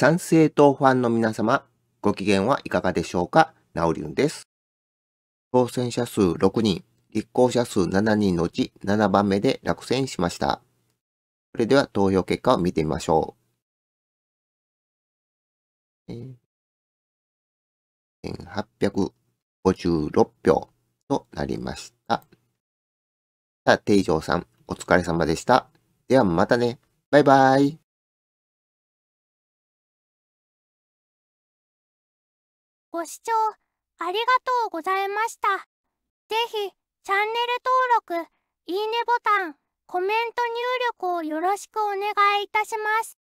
賛成党ファンの皆様、ご機嫌はいかがでしょうかナオリュンです。当選者数6人、立候補者数7人のうち7番目で落選しました。それでは投票結果を見てみましょう。1856票となりました。さあ、定常さん、お疲れ様でした。ではまたね。バイバイ。ご視聴ありがとうございました。ぜひ、チャンネル登録、いいねボタン、コメント入力をよろしくお願いいたします。